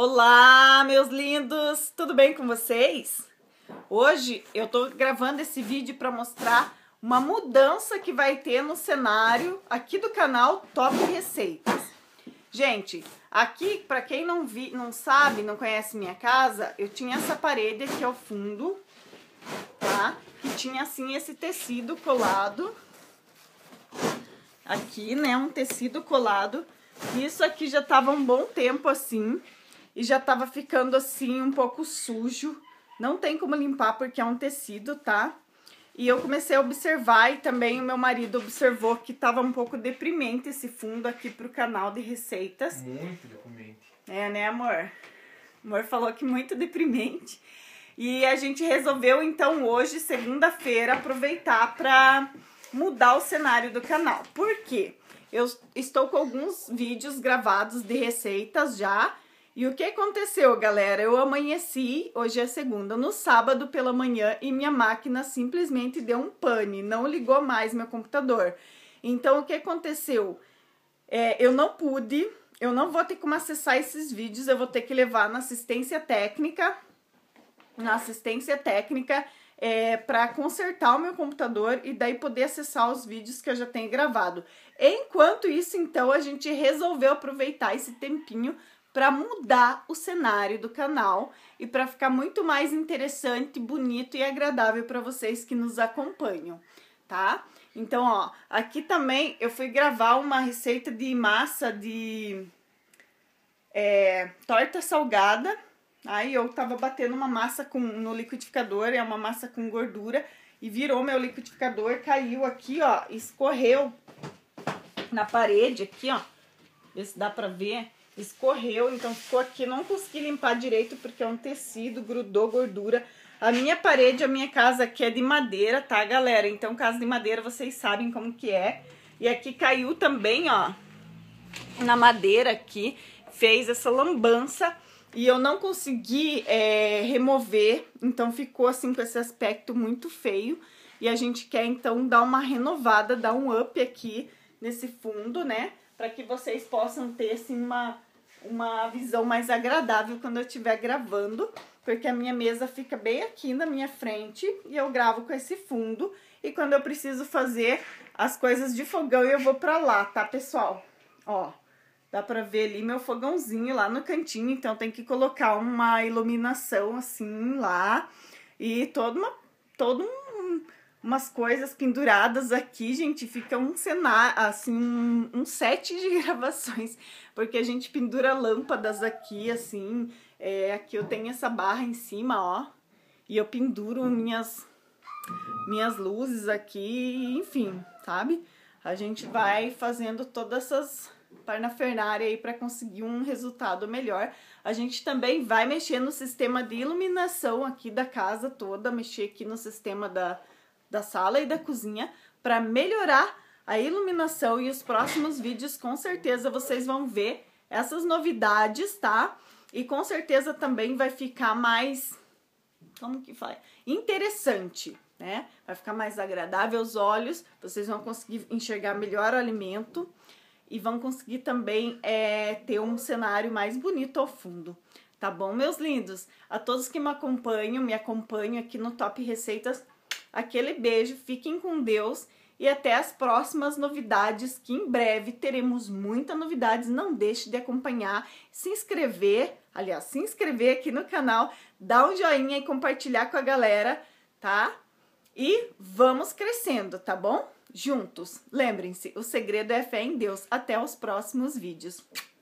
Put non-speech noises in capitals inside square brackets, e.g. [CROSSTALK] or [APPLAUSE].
Olá, meus lindos! Tudo bem com vocês? Hoje eu tô gravando esse vídeo para mostrar uma mudança que vai ter no cenário aqui do canal Top Receitas. Gente, aqui para quem não vi, não sabe, não conhece minha casa, eu tinha essa parede aqui ao fundo, tá? Que tinha assim esse tecido colado aqui, né? Um tecido colado. Isso aqui já tava um bom tempo assim e já tava ficando assim um pouco sujo. Não tem como limpar porque é um tecido, tá? E eu comecei a observar e também o meu marido observou que tava um pouco deprimente esse fundo aqui pro canal de receitas. Muito deprimente. É, né, amor? O amor falou que muito deprimente. E a gente resolveu então hoje, segunda-feira, aproveitar para mudar o cenário do canal. Por quê? Eu estou com alguns vídeos gravados de receitas já e o que aconteceu, galera? Eu amanheci, hoje é segunda, no sábado pela manhã e minha máquina simplesmente deu um pane, não ligou mais meu computador. Então, o que aconteceu? É, eu não pude, eu não vou ter como acessar esses vídeos, eu vou ter que levar na assistência técnica, na assistência técnica, é, para consertar o meu computador e daí poder acessar os vídeos que eu já tenho gravado. Enquanto isso, então, a gente resolveu aproveitar esse tempinho para mudar o cenário do canal e para ficar muito mais interessante, bonito e agradável para vocês que nos acompanham, tá? Então, ó, aqui também eu fui gravar uma receita de massa de é, torta salgada. Aí eu tava batendo uma massa com, no liquidificador, é uma massa com gordura, e virou meu liquidificador, caiu aqui, ó, escorreu na parede aqui, ó. Vê se dá pra ver escorreu, então ficou aqui. Não consegui limpar direito porque é um tecido, grudou gordura. A minha parede, a minha casa aqui é de madeira, tá, galera? Então, casa de madeira, vocês sabem como que é. E aqui caiu também, ó, na madeira aqui, fez essa lambança e eu não consegui é, remover, então ficou assim com esse aspecto muito feio. E a gente quer, então, dar uma renovada, dar um up aqui nesse fundo, né? Pra que vocês possam ter, assim, uma uma visão mais agradável quando eu estiver gravando, porque a minha mesa fica bem aqui na minha frente e eu gravo com esse fundo. E quando eu preciso fazer as coisas de fogão, eu vou pra lá, tá, pessoal? Ó, dá pra ver ali meu fogãozinho lá no cantinho, então tem que colocar uma iluminação assim lá e toda uma, todo um umas coisas penduradas aqui, gente, fica um cenário, assim, um, um set de [LAUGHS] gravações, porque a gente pendura lâmpadas aqui, assim, é, aqui eu tenho essa barra em cima, ó, e eu penduro minhas, minhas luzes aqui, enfim, sabe? A gente vai fazendo todas essas parnafernária aí para conseguir um resultado melhor. A gente também vai mexer no sistema de iluminação aqui da casa toda, mexer aqui no sistema da, da sala e da cozinha para melhorar a iluminação e os próximos vídeos com certeza vocês vão ver essas novidades, tá? E com certeza também vai ficar mais como que faz? Interessante, né? Vai ficar mais agradável aos olhos, vocês vão conseguir enxergar melhor o alimento e vão conseguir também é, ter um cenário mais bonito ao fundo. Tá bom, meus lindos? A todos que me acompanham, me acompanham aqui no Top Receitas, Aquele beijo, fiquem com Deus e até as próximas novidades, que em breve teremos muitas novidades. Não deixe de acompanhar, se inscrever, aliás, se inscrever aqui no canal, dar um joinha e compartilhar com a galera, tá? E vamos crescendo, tá bom? Juntos. Lembrem-se, o segredo é fé em Deus. Até os próximos vídeos.